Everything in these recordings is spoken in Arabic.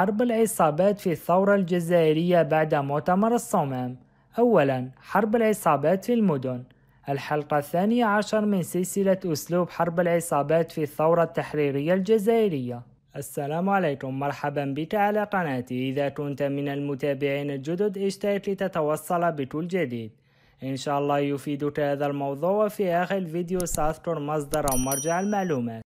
حرب العصابات في الثورة الجزائرية بعد مؤتمر الصمام أولا حرب العصابات في المدن الحلقة الثانية عشر من سلسلة أسلوب حرب العصابات في الثورة التحريرية الجزائرية السلام عليكم مرحبا بك على قناتي إذا كنت من المتابعين الجدد اشترك لتتوصل بكل جديد إن شاء الله يفيدك هذا الموضوع وفي آخر الفيديو سأذكر مصدر أو مرجع المعلومات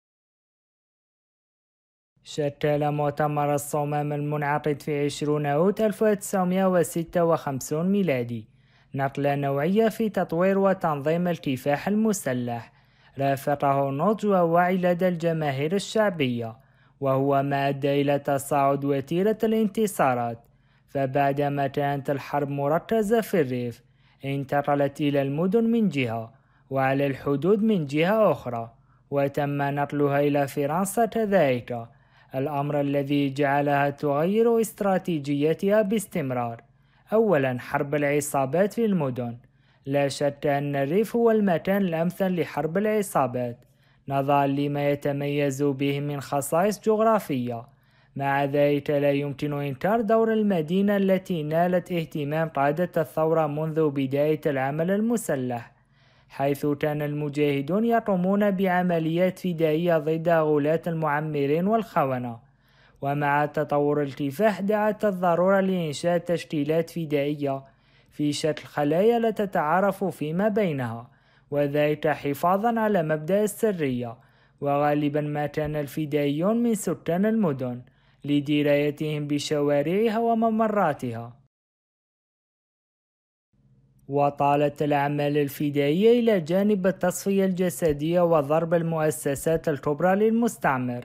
شكل مؤتمر الصمام المنعقد في 20 أوت 1956 ميلادي نقلة نوعية في تطوير وتنظيم الكفاح المسلح رافقه نضج ووعي لدى الجماهير الشعبية وهو ما أدى إلى تصاعد وتيرة الانتصارات فبعدما كانت الحرب مركزة في الريف انتقلت إلى المدن من جهة وعلى الحدود من جهة أخرى وتم نقلها إلى فرنسا كذلك الأمر الذي جعلها تغير استراتيجيتها باستمرار أولا حرب العصابات في المدن لا شك أن الريف هو المكان الأمثل لحرب العصابات نظرا لما يتميز به من خصائص جغرافية مع ذلك لا يمكن إنكار دور المدينة التي نالت اهتمام قادة الثورة منذ بداية العمل المسلح حيث كان المجاهدون يقومون بعمليات فدائية ضد غلاة المعمرين والخونة ومع تطور الكفاح دعت الضرورة لإنشاء تشكيلات فدائية في شكل خلايا لا تتعارف فيما بينها وذلك حفاظا على مبدأ السرية وغالبا ما كان الفدائيون من سكان المدن لدرايتهم بشوارعها وممراتها وطالت الأعمال الفدائية إلى جانب التصفية الجسدية وضرب المؤسسات الكبرى للمستعمر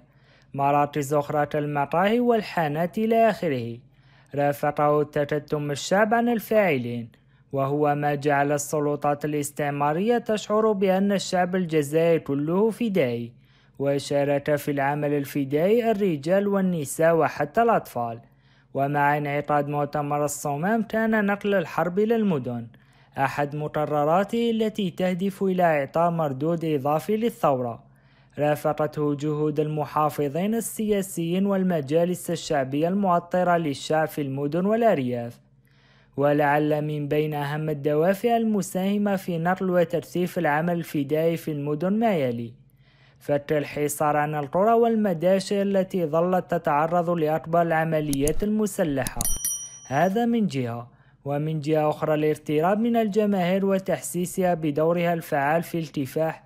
مراكز أخرى كالمقاهي والحانات إلى آخره رافقه تكتم الشعب عن الفاعلين وهو ما جعل السلطات الاستعمارية تشعر بأن الشعب الجزائري كله فدائي وشارك في العمل الفدائي الرجال والنساء وحتى الأطفال ومع انعقاد مؤتمر الصمام كان نقل الحرب إلى المدن أحد مقرراته التي تهدف إلى إعطاء مردود إضافي للثورة رافقته جهود المحافظين السياسيين والمجالس الشعبية المعطرة للشعب في المدن والأرياف ولعل من بين أهم الدوافع المساهمة في نقل وترسيف العمل الفدائي في المدن ما يلي فك الحصار عن القرى والمداشر التي ظلت تتعرض لأكبر العمليات المسلحة هذا من جهة ومن جهة أخرى الارتراب من الجماهير وتحسيسها بدورها الفعال في الكفاح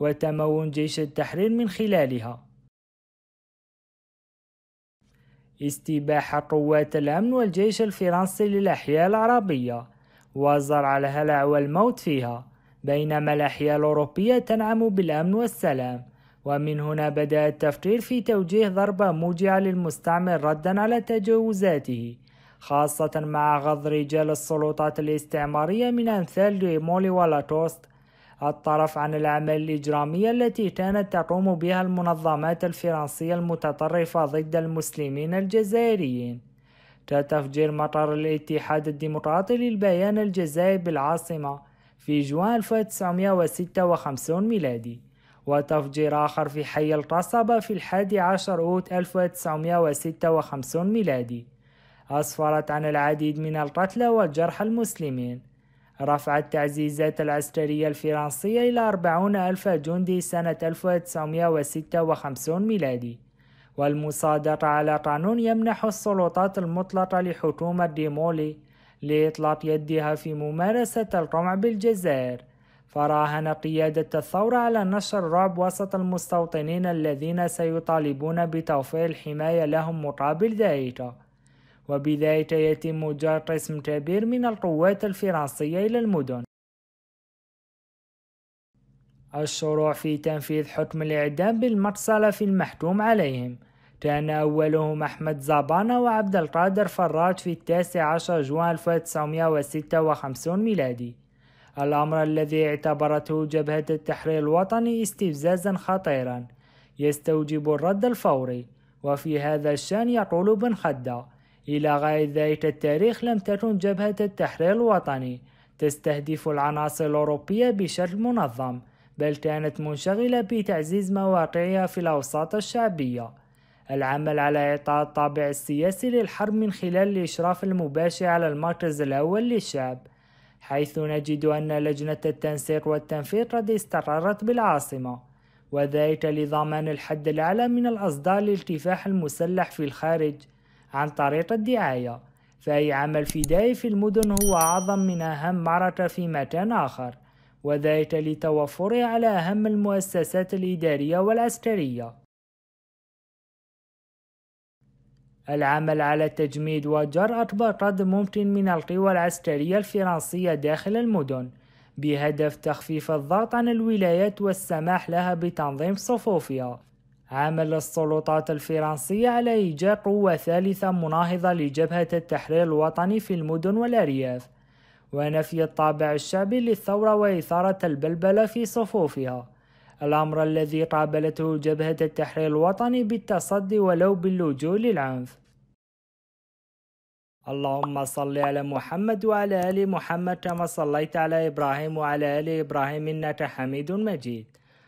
وتمون جيش التحرير من خلالها استباحة قوات الأمن والجيش الفرنسي للأحياء العربية وزرع الهلع والموت فيها بينما الأحياء الأوروبية تنعم بالأمن والسلام ومن هنا بدأ التفكير في توجيه ضربة موجعة للمستعمر ردا على تجاوزاته خاصة مع غض رجال السلطات الاستعمارية من أمثال ريمولي ولاتوست الطرف عن الأعمال الإجرامية التي كانت تقوم بها المنظمات الفرنسية المتطرفة ضد المسلمين الجزائريين كتفجير مطار الاتحاد الديمقراطي للبيان الجزائري بالعاصمة في جوان 1956 ميلادي وتفجير آخر في حي القصبة في الحادي عشر أوت 1956 ميلادي أسفرت عن العديد من القتلى والجرحى المسلمين رفعت تعزيزات العسكرية الفرنسية إلى 40 ألف جندي سنة 1956 ميلادي والمصادقة على قانون يمنح السلطات المطلقة لحكومة ديمولي لإطلاق يدها في ممارسة القمع بالجزائر فراهن قيادة الثورة على نشر الرعب وسط المستوطنين الذين سيطالبون بتوفير الحماية لهم مقابل ذلك وبذلك يتم جار قسم كبير من القوات الفرنسية إلى المدن الشروع في تنفيذ حكم الإعدام بالمقصلة في المحكوم عليهم كان أولهم أحمد زابانا وعبد القادر فراج في التاسع عشر جوان 1956 ميلادي الأمر الذي اعتبرته جبهة التحرير الوطني استفزازا خطيرا يستوجب الرد الفوري وفي هذا الشان يقول بن خدة إلى غاية ذلك التاريخ لم تكن جبهة التحرير الوطني تستهدف العناصر الأوروبية بشكل منظم بل كانت منشغلة بتعزيز مواقعها في الأوساط الشعبية العمل على إعطاء الطابع السياسي للحرب من خلال الإشراف المباشر على المركز الأول للشعب حيث نجد أن لجنة التنسيق والتنفيذ قد استقرت بالعاصمة وذلك لضمان الحد الأعلى من الأصدار للكفاح المسلح في الخارج عن طريق الدعاية فأي عمل فدائي في المدن هو أعظم من أهم معركة في مكان آخر وذلك لتوفره على أهم المؤسسات الإدارية والعسكرية العمل على تجميد وجر أكبر قدر ممكن من القوى العسكرية الفرنسية داخل المدن بهدف تخفيف الضغط عن الولايات والسماح لها بتنظيم صفوفها عمل السلطات الفرنسية على إيجاد قوة ثالثة مناهضة لجبهة التحرير الوطني في المدن والأرياف ونفي الطابع الشعبي للثورة وإثارة البلبلة في صفوفها الأمر الذي قابلته جبهة التحرير الوطني بالتصدي ولو باللجوء للعنف اللهم صل على محمد وعلى آل محمد كما صليت على إبراهيم وعلى آل إبراهيم إنك حميد مجيد